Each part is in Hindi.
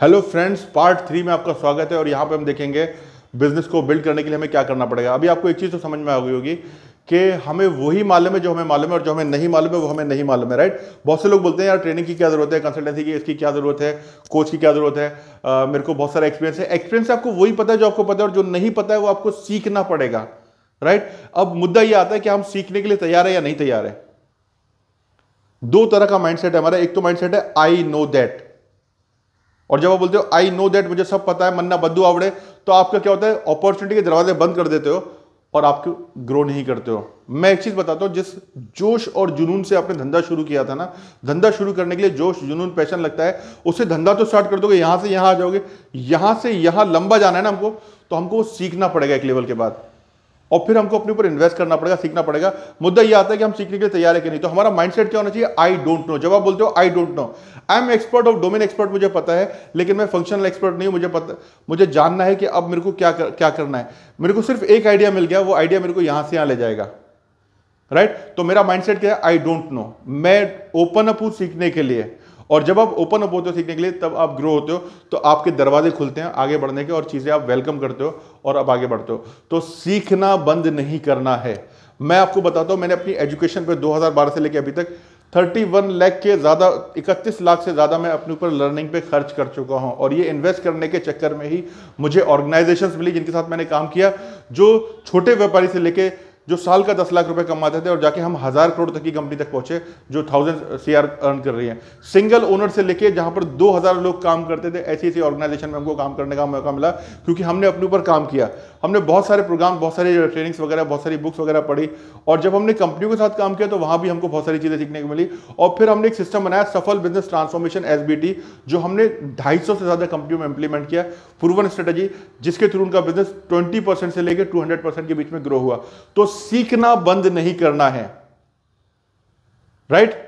हेलो फ्रेंड्स पार्ट थ्री में आपका स्वागत है और यहाँ पे हम देखेंगे बिजनेस को बिल्ड करने के लिए हमें क्या करना पड़ेगा अभी आपको एक चीज़ तो समझ में आ गई होगी कि हमें वही मालूम है जो हमें मालूम है और जो हमें नहीं मालूम है वो हमें नहीं मालूम है राइट बहुत से लोग बोलते हैं यार ट्रेनिंग की क्या ज़रूरत है कंसल्टेंसी की इसकी क्या ज़रूरत है कोच की क्या ज़रूरत है आ, मेरे को बहुत सारा एक्सपीरियंस है एक्सपीरियंस आपको वही पता है जो आपको पता है और जो नहीं पता है वो आपको सीखना पड़ेगा राइट अब मुद्दा ये आता है कि हम सीखने के लिए तैयार है या नहीं तैयार है दो तरह का माइंडसेट है हमारा एक तो माइंडसेट है आई नो दैट और जब आप बोलते हो आई नो दैट मुझे सब पता है मन्ना बद्दू आवड़े तो आपका क्या होता है अपॉर्चुनिटी के दरवाजे बंद कर देते हो और आप ग्रो नहीं करते हो मैं एक चीज़ बताता हूं जिस जोश और जुनून से आपने धंधा शुरू किया था ना धंधा शुरू करने के लिए जोश जुनून पैशन लगता है उससे धंधा तो स्टार्ट कर दोगे यहां से यहां आ जाओगे यहां से यहां लंबा जाना है ना हमको तो हमको सीखना पड़ेगा एक लेवल के बाद और फिर हमको अपने ऊपर इन्वेस्ट करना पड़ेगा सीखना पड़ेगा मुद्दा यह आता है कि हम सीखने के लिए तैयार है कि नहीं तो हमारा माइंडसेट क्या होना चाहिए आई डोंट नो जब आप बोलते हो I don't know I am expert of domain expert मुझे पता है लेकिन मैं फंक्शनल एक्सपर्ट नहीं मुझे पता मुझे जानना है कि अब मेरे को क्या कर, क्या करना है मेरे को सिर्फ एक आइडिया मिल गया वो आइडिया मेरे को यहां से यहां ले जाएगा राइट right? तो मेरा माइंडसेट क्या है आई डोंट नो मैं ओपन अप हूं सीखने के लिए और जब आप ओपन अप होते हो सीखने के लिए तब आप ग्रो होते हो तो आपके दरवाजे खुलते हैं आगे बढ़ने के और चीज़ें आप वेलकम करते हो और आप आगे बढ़ते हो तो सीखना बंद नहीं करना है मैं आपको बताता हूँ मैंने अपनी एजुकेशन पर 2012 से लेकर अभी तक 31 लाख के ज़्यादा 31 लाख से ज़्यादा मैं अपने ऊपर लर्निंग पे खर्च कर चुका हूँ और ये इन्वेस्ट करने के चक्कर में ही मुझे ऑर्गेनाइजेशंस मिली जिनके साथ मैंने काम किया जो छोटे व्यापारी से लेके जो साल का दस लाख रुपए कमाते थे और जाके हम हज़ार करोड़ तक की कंपनी तक पहुंचे जो थाउजेंड सी अर्न कर रही है सिंगल ओनर से लेके जहां पर दो हज़ार लोग काम करते थे ऐसी ऐसी ऑर्गेनाइजेशन में हमको काम करने का मौका मिला क्योंकि हमने अपने ऊपर काम किया हमने बहुत सारे प्रोग्राम बहुत सारी ट्रेनिंग्स वगैरह बहुत सारी बुक्स वगैरह पढ़ी और जब हमने कंपनियों के साथ काम किया तो वहां भी हमको बहुत सारी चीज़ें सीखने को मिली और फिर हमने एक सिस्टम बनाया सफल बिजनेस ट्रांसफॉर्मेशन एस जो हमने ढाई से ज़्यादा कंपनियों में इंप्लीमेंट किया पूर्वन स्ट्रेटेजी जिसके थ्रू उनका बिजनेस ट्वेंटी से लेकर टू के बीच में ग्रो हुआ तो सीखना बंद नहीं करना है राइट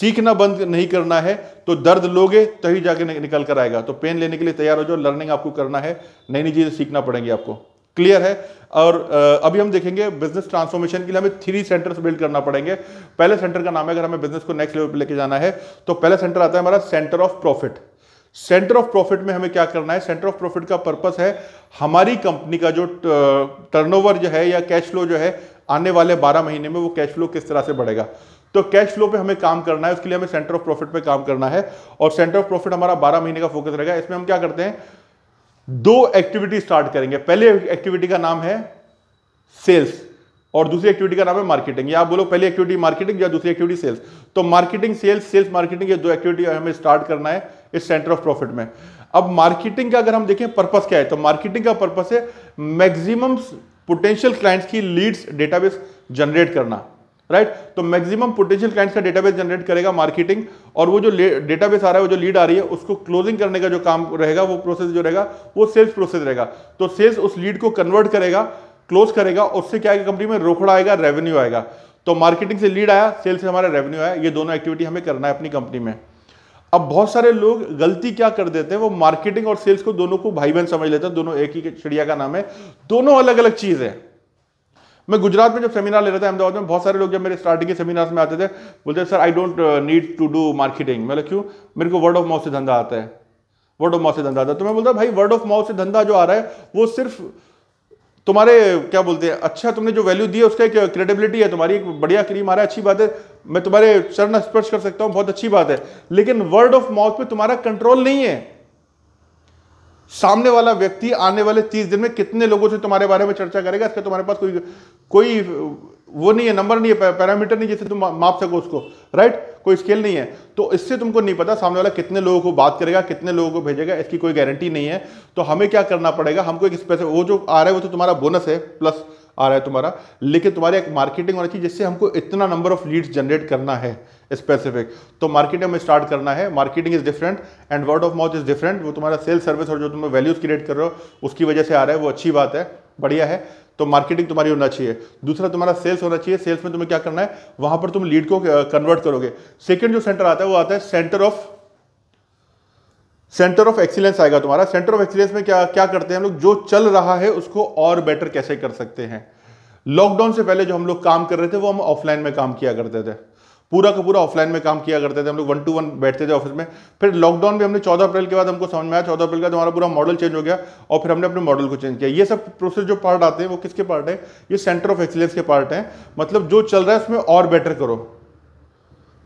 सीखना बंद नहीं करना है तो दर्द लोगे तभी जाके निकल कर आएगा तो पेन लेने के लिए तैयार हो जाओ लर्निंग आपको करना है नई नई चीज़ें सीखना पड़ेंगी आपको क्लियर है और अभी हम देखेंगे बिजनेस ट्रांसफॉर्मेशन के लिए हमें थ्री सेंटर्स बिल्ड करना पड़ेंगे पहले सेंटर का नाम है अगर हमें बिजनेस को नेक्स्ट लेवल पर लेके जाना है तो पहला सेंटर आता है हमारा centre of profit centre of profit में हमें क्या करना है सेंटर ऑफ प्रॉफिट का पर्पस है हमारी कंपनी का जो टर्नओवर जो है या कैश फ्लो जो है आने वाले 12 महीने में वो कैश फ्लो किस तरह से बढ़ेगा तो कैश फ्लो पे हमें काम करना है उसके लिए हमें सेंटर ऑफ प्रॉफिट पे काम करना है और सेंटर ऑफ प्रॉफिट हमारा बारह महीने का फोकस रहेगा इसमें हम क्या करते हैं दो एक्टिविटी स्टार्ट करेंगे पहले एक्टिविटी का नाम है सेल्स और दूसरी एक्टिविटी का नाम है मार्केटिंग या आप बोलो पहली एक्टिविटी मार्केटिंग या दूसरी एक्टिविटी सेल्स तो मार्केटिंग सेल्स सेल्स मार्केटिंग ये दो एक्टिविटी हमें स्टार्ट करना है इस सेंटर ऑफ प्रॉफिट में अब मार्केटिंग का अगर हम देखें पर्पस क्या है तो मार्केटिंग का पर्पस है मैक्सिमम पोटेंशियल क्लाइंट्स की लीड्स डेटाबेस जनरेट करना राइट right? तो मैक्सिमम पोटेंशियल क्लाइंट्स का डेटाबेस जनरेट करेगा मार्केटिंग और वो जो डेटाबेस आ रहा है वो जो लीड आ रही है उसको क्लोजिंग करने का जो काम रहेगा वो प्रोसेस जो रहेगा वो सेल्स प्रोसेस रहेगा तो सेल्स उस लीड को कन्वर्ट करेगा क्लोज करेगा उससे क्या है कंपनी में रोकड़ा आएगा रेवेन्यू आएगा तो मार्केटिंग से लीड आया सेल्स से हमारा रेवेन्यू आया ये दोनों एक्टिविटी हमें करना है अपनी कंपनी में अब बहुत सारे लोग गलती क्या कर देते हैं वो मार्केटिंग और सेल्स को दोनों को भाई बहन समझ लेते हैं दोनों एक ही चिड़िया का नाम है दोनों अलग अलग चीज है मैं गुजरात में जब सेमिनार ले रहा था अहमदाबाद में बहुत सारे लोग जब मेरे स्टार्टिंग के सेमिनार्स में आते थे बोलते sir I don't need to do marketing मैं क्यों मेरे को वर्ड ऑफ माउथ से धंधा आता है वर्ड ऑफ माउथ से धंधा आता है तो मैं बोलता भाई वर्ड ऑफ माउथ से धंधा जो आ रहा है वो सिर्फ तुम्हारे क्या बोलते हैं अच्छा तुमने जो वैल्यू दी है उसका एक क्रेडिबिलिटी है तुम्हारी एक बढ़िया क्रीम आ रहा है अच्छी बात है मैं तुम्हारे चरण स्पर्श कर सकता हूं बहुत अच्छी बात है लेकिन वर्ड ऑफ माउथ पे तुम्हारा कंट्रोल नहीं है सामने वाला व्यक्ति आने वाले तीस दिन में कितने लोगों से तुम्हारे बारे में चर्चा करेगा इसका तुम्हारे पास कोई कोई वो नहीं है नंबर नहीं है पैरामीटर नहीं जिससे तुम माप सको उसको राइट कोई स्केल नहीं है तो इससे तुमको नहीं पता सामने वाला कितने लोगों को बात करेगा कितने लोगों को भेजेगा इसकी कोई गारंटी नहीं है तो हमें क्या करना पड़ेगा हमको एक स्पेसिफिक वो जो आ रहा है वो तो तुम्हारा बोनस है प्लस आ रहा है तुम्हारा लेकिन तुम्हारी एक मार्केटिंग होना चाहिए जिससे हमको इतना नंबर ऑफ लीड्स जनरेट करना है स्पेसिफिक तो मार्केटिंग में स्टार्ट करना है marketing is different and word of mouth is different वो तुम्हारा सेल सर्विस और जो तुम वैल्यूज क्रिएट कर रहे हो उसकी वजह से आ रहा है वो अच्छी बात है बढ़िया है तो मार्केटिंग तुम्हारी होना चाहिए दूसरा तुम्हारा सेल्स होना चाहिए सेल्स में तुम्हें क्या करना है वहां पर तुम लीड को कन्वर्ट करोगे सेकेंड जो सेंटर आता है वो आता है centre of centre of excellence आएगा तुम्हारा सेंटर ऑफ एक्सीलेंस में क्या क्या करते हैं हम लोग जो चल रहा है उसको और बेटर कैसे कर सकते हैं लॉकडाउन से पहले जो हम लोग काम कर रहे थे वो हम ऑफलाइन में काम किया करते थे पूरा का पूरा ऑफलाइन में काम किया करते थे हम लोग वन टू वन बैठते थे ऑफिस में फिर लॉकडाउन में हमने चौदह अप्रैल के बाद हमको समझ में आया चौदह अप्रैल के बाद तो हमारा पूरा मॉडल चेंज हो गया और फिर हमने अपने मॉडल को चेंज किया ये सब प्रोसेस जो पार्ट आते हैं वो किसके पार्ट है ये सेंटर ऑफ एक्सीलेंस के पार्ट हैं मतलब जो चल रहा है उसमें और बेटर करो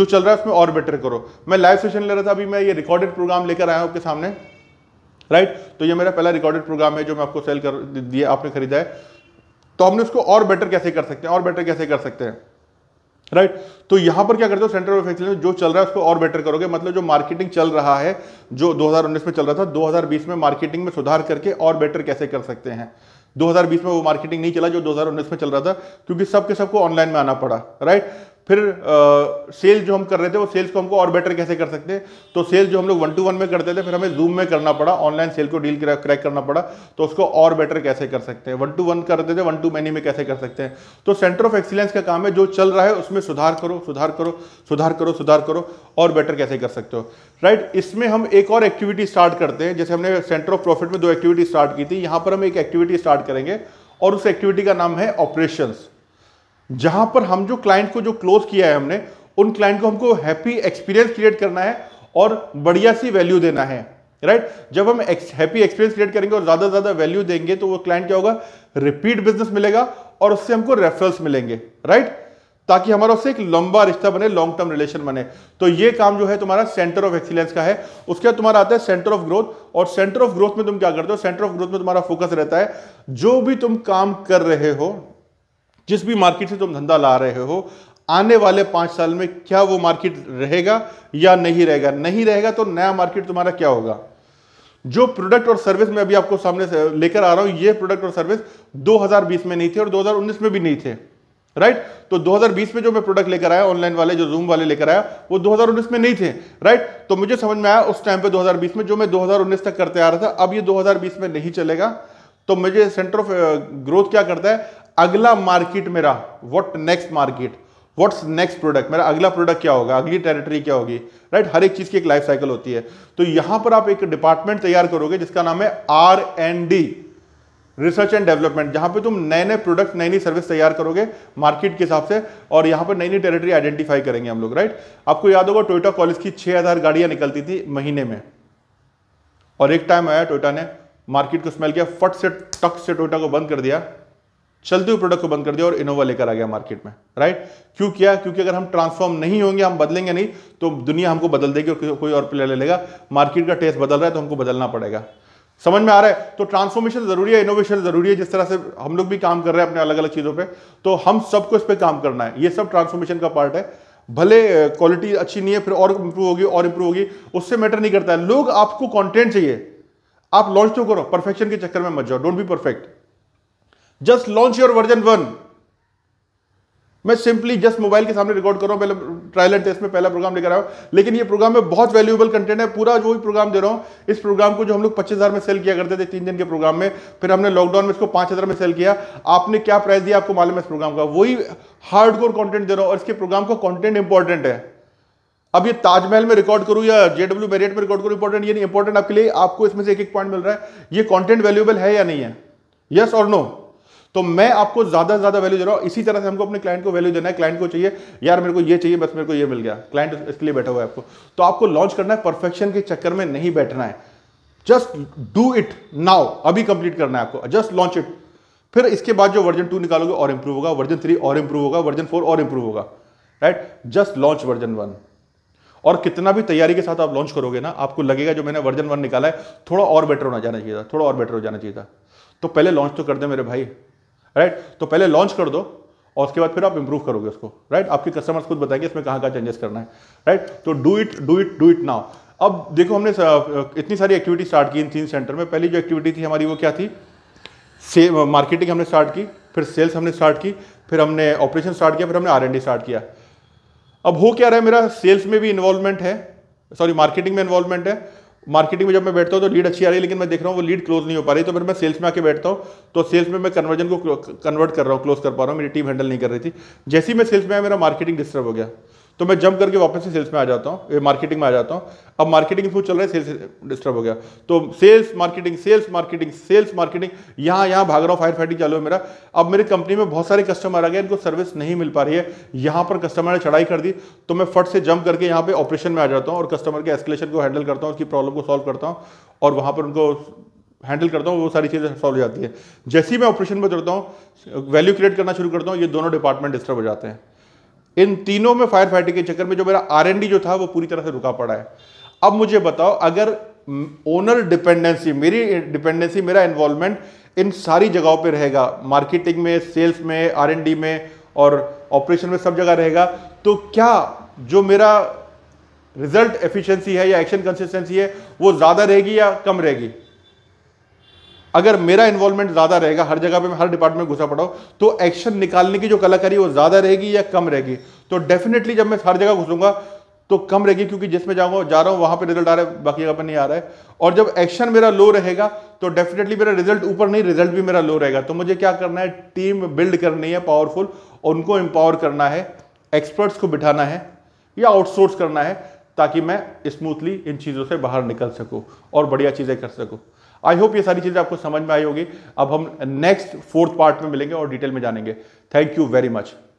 जो चल रहा है उसमें और बेटर करो मैं लाइव सेशन ले रहा था अभी मैं ये रिकॉर्डेड प्रोग्राम लेकर आया हूँ आपके सामने राइट तो ये मेरा पहला रिकॉर्डेड प्रोग्राम है जो मैं आपको सेल कर दिया आपने खरीदा है तो हमने उसको और बेटर कैसे कर सकते हैं और बेटर कैसे कर सकते हैं राइट right? तो यहां पर क्या करते हो सेंटर ऑफ एक्सलेंस जो चल रहा है उसको और बेटर करोगे मतलब जो मार्केटिंग चल रहा है जो 2019 में चल रहा था 2020 में मार्केटिंग में सुधार करके और बेटर कैसे कर सकते हैं 2020 में वो मार्केटिंग नहीं चला जो 2019 में चल रहा था क्योंकि सब के सबको ऑनलाइन में आना पड़ा राइट right? फिर सेल जो हम कर रहे थे वो सेल्स को हमको और बेटर कैसे कर सकते हैं तो सेल्स जो हम लोग वन टू वन में करते थे फिर हमें जूम में करना पड़ा ऑनलाइन सेल को डील क्रैक करना पड़ा तो उसको और बेटर कैसे कर सकते हैं वन टू वन करते थे वन टू मैनी में कैसे कर सकते हैं तो सेंटर ऑफ एक्सीलेंस का काम है जो चल रहा है उसमें सुधार करो सुधार करो सुधार करो सुधार करो और बेटर कैसे कर सकते हो राइट इसमें हम एक और एक्टिविटी स्टार्ट करते हैं जैसे हमने सेंटर ऑफ प्रॉफिट में दो एक्टिविटी स्टार्ट की थी यहाँ पर हम एक एक्टिविटी स्टार्ट करेंगे और उस एक्टिविटी का नाम है ऑपरेशंस जहां पर हम जो क्लाइंट को जो क्लोज किया है हमने उन क्लाइंट को हमको हैप्पी एक्सपीरियंस क्रिएट करना है और बढ़िया सी वैल्यू देना है राइट right? जब हम हैप्पी एक्सपीरियंस क्रिएट करेंगे और ज्यादा से ज्यादा वैल्यू देंगे तो वो क्लाइंट क्या होगा रिपीट बिजनेस मिलेगा और उससे हमको रेफरल्स मिलेंगे राइट right? ताकि हमारा उससे एक लंबा रिश्ता बने लॉन्ग टर्म रिलेशन बने तो ये काम जो है तुम्हारा सेंटर ऑफ एक्सीलेंस का है उसके बाद तुम्हारा आता है सेंटर ऑफ ग्रोथ और सेंटर ऑफ ग्रोथ में तुम क्या करते हो सेंटर ऑफ ग्रोथ में तुम्हारा फोकस रहता है जो भी तुम काम कर रहे हो जिस भी मार्केट से तुम धंधा ला रहे हो आने वाले पांच साल में क्या वो मार्केट रहेगा या नहीं रहेगा नहीं रहेगा तो नया मार्केट तुम्हारा क्या होगा जो प्रोडक्ट और सर्विस मैं अभी आपको सामने से लेकर आ रहा हूं ये प्रोडक्ट और सर्विस 2020 में नहीं थे और 2019 में भी नहीं थे राइट तो 2020 में जो मैं प्रोडक्ट लेकर आया ऑनलाइन वाले जो जूम वाले लेकर आया वो 2019 में नहीं थे राइट तो मुझे समझ में आया उस टाइम पे 2020 में जो मैं 2019 तक करते आ रहा था अब ये 2020 में नहीं चलेगा तो मुझे सेंटर ऑफ ग्रोथ क्या करता है अगला मार्केट मेरा what next market what's next product मेरा अगला प्रोडक्ट क्या होगा अगली टेरिटरी क्या होगी राइट right? हर एक चीज की एक लाइफ साइकिल होती है तो यहां पर आप एक डिपार्टमेंट तैयार करोगे जिसका नाम है R and D research and development जहां पे तुम नए नए प्रोडक्ट नई नई सर्विस तैयार करोगे मार्केट के हिसाब से और यहां पर नई नई टेरिटरी आइडेंटिफाई करेंगे हम लोग राइट आपको याद होगा टोयोटा कॉलेज की 6000 गाड़ियां निकलती थी महीने में और एक टाइम आया टोयोटा ने मार्केट को स्मेल किया फट से टक से टोयोटा को बंद कर दिया चलते हुए प्रोडक्ट को बंद कर दिया और इनोवा लेकर आ गया मार्केट में राइट क्यों किया क्योंकि अगर हम ट्रांसफॉर्म नहीं होंगे हम बदलेंगे नहीं तो दुनिया हमको बदल देगी और कोई और प्लेयर ले लेगा मार्केट का टेस्ट बदल रहा है तो हमको बदलना पड़ेगा समझ में आ रहा है तो ट्रांसफॉर्मेशन जरूरी है इनोवेशन जरूरी है जिस तरह से हम लोग भी काम कर रहे हैं अपने अलग अलग चीज़ों पर तो हम सबको इस पर काम करना है ये सब ट्रांसफॉर्मेशन का पार्ट है भले क्वालिटी अच्छी नहीं है फिर और इंप्रूव होगी और इंप्रूव होगी उससे मैटर नहीं करता है लोग आपको कॉन्टेंट चाहिए आप लॉन्च तो करो परफेक्शन के चक्कर में मत जाओ don't be perfect just launch your version one मैं सिंपली जस्ट मोबाइल के सामने रिकॉर्ड कर रहा हूं पहले ट्रायल एंड टेस्ट में पहला प्रोग्राम लेकर आया हूं लेकिन ये प्रोग्राम में बहुत वैल्यूएबल कंटेंट है पूरा जो भी प्रोग्राम दे रहा हूं इस प्रोग्राम को जो हम लोग पच्चीस हजार में सेल किया करते थे तीन दिन के प्रोग्राम में फिर हमने लॉकडाउन में इसको पांच हजार में सेल किया आपने क्या प्राइस दिया आपको मालूम है इस प्रोग्राम का वही हार्ड कोर कॉन्टेंट दे रहा हूं और इसके प्रोग्राम का कॉन्टेंट इंपॉर्टेंट है अब ये ताजमहल में रिकॉर्ड करूँ या जेडब्ल्यू मेरियट में रिकॉर्ड करूं इंपॉर्टेंट ये नहीं इंपॉर्टेंट आपके लिए आपको इसमें से एक एक पॉइंट मिल रहा है ये कॉन्टेंट वैल्यूएबल है या नहीं है यस और नो तो मैं आपको ज्यादा से ज्यादा वैल्यू दे रहा हूँ इसी तरह से हमको अपने क्लाइंट को वैल्यू देना है क्लाइंट को चाहिए यार मेरे को ये चाहिए बस मेरे को ये मिल गया क्लाइंट इसके लिए बैठा हुआ है आपको तो आपको लॉन्च करना है परफेक्शन के चक्कर में नहीं बैठना है जस्ट डू इट नाउ अभी कंप्लीट करना है आपको जस्ट लॉन्च इट फिर इसके बाद जो वर्जन टू निकालोगे और इंप्रूव होगा वर्जन थ्री और इंप्रूव होगा वर्जन फोर और इंप्रूव होगा right just launch version one और कितना भी तैयारी के साथ आप लॉन्च करोगे ना आपको लगेगा जो मैंने वर्जन वन निकाला है थोड़ा और बेटर होना जाना चाहिए था थोड़ा और बेटर हो जाना चाहिए था तो पहले लॉन्च तो कर दे मेरे भाई राइट तो पहले लॉन्च कर दो और उसके बाद फिर आप इंप्रूव करोगे उसको राइट आपके कस्टमर्स खुद बताएंगे इसमें कहाँ कहाँ चेंजेस करना है राइट तो do it do it do it now अब देखो हमने इतनी सारी एक्टिविटी स्टार्ट की इन तीन सेंटर में पहली जो एक्टिविटी थी हमारी वो क्या थी से मार्केटिंग हमने स्टार्ट की फिर सेल्स हमने स्टार्ट की फिर हमने ऑपरेशन स्टार्ट किया फिर हमने आर स्टार्ट किया अब हो क्या रहा है मेरा सेल्स में भी इन्वॉल्वमेंट है सॉरी मार्केटिंग में इन्वॉल्वमेंट है मार्केटिंग में जब मैं बैठता हूँ तो लीड अच्छी आ रही है लेकिन मैं देख रहा हूँ वो लीड क्लोज नहीं हो पा रही तो फिर मैं सेल्स में आके बैठता हूँ तो सेल्स में मैं कन्वर्जन को कन्वर्ट कर रहा हूँ क्लोज कर पा रहा हूँ मेरी टीम हैंडल नहीं कर रही थी जैसे ही मैं सेल्स में आया मेरा मार्केटिंग डिस्टर्ब हो गया तो मैं जंप करके वापस से सेल्स में आ जाता हूँ मार्केटिंग में आ जाता हूँ अब मार्केटिंग इशू चल रहा है सेल्स डिस्टर्ब हो गया तो sales marketing sales marketing sales marketing यहाँ यहाँ भाग रहा हूँ फायर फाइटिंग चालू है मेरा अब मेरी कंपनी में बहुत सारे कस्टमर आ गए इनको सर्विस नहीं मिल पा रही है यहाँ पर कस्टमर ने चढ़ाई कर दी तो मैं फट से जंप करके यहाँ पर ऑपरेशन में आ जाता हूँ और कस्टमर के एस्केलेशन को हैंडल करता हूँ उसकी प्रॉब्लम को सॉल्व करता हूँ और वहाँ पर उनको हैंडल करता हूँ वो सारी चीज़ें सॉल्व हो जाती है जैसे ही मैं ऑपरेशन में चढ़ता हूँ वैल्यू क्रिएट करना शुरू करता हूँ ये दोनों डिपार्टमेंट डिस्टर्ब हो जाते हैं इन तीनों में फायर फाइटिंग के चक्कर में जो मेरा आर जो था वो पूरी तरह से रुका पड़ा है अब मुझे बताओ अगर ओनर डिपेंडेंसी मेरी डिपेंडेंसी मेरा इन्वॉल्वमेंट इन सारी जगहों पे रहेगा मार्केटिंग में सेल्स में आर में और ऑपरेशन में सब जगह रहेगा तो क्या जो मेरा रिजल्ट एफिशिएंसी है या एक्शन कंसिस्टेंसी है वो ज़्यादा रहेगी या कम रहेगी अगर मेरा इन्वॉल्वमेंट ज़्यादा रहेगा हर जगह पे मैं हर डिपार्टमेंट में घुसा पड़ा तो एक्शन निकालने की जो कलाकारी वो ज़्यादा रहेगी या कम रहेगी तो डेफिनेटली जब मैं हर जगह घुसूंगा तो कम रहेगी क्योंकि जिसमें जाऊँगा जा रहा हूँ वहाँ पर रिजल्ट आ रहा है बाकी जगह पर नहीं आ रहा है और जब एक्शन मेरा लो रहेगा तो डेफिनेटली मेरा रिजल्ट ऊपर नहीं रिजल्ट भी मेरा लो रहेगा तो मुझे क्या करना है टीम बिल्ड करनी है पावरफुल और उनको एम्पावर करना है एक्सपर्ट्स को बिठाना है या आउटसोर्स करना है ताकि मैं स्मूथली इन चीज़ों से बाहर निकल सकूँ और बढ़िया चीज़ें कर सकूँ आई होप ये सारी चीज़ें आपको समझ में आई होगी अब हम नेक्स्ट फोर्थ पार्ट में मिलेंगे और डिटेल में जानेंगे थैंक यू वेरी मच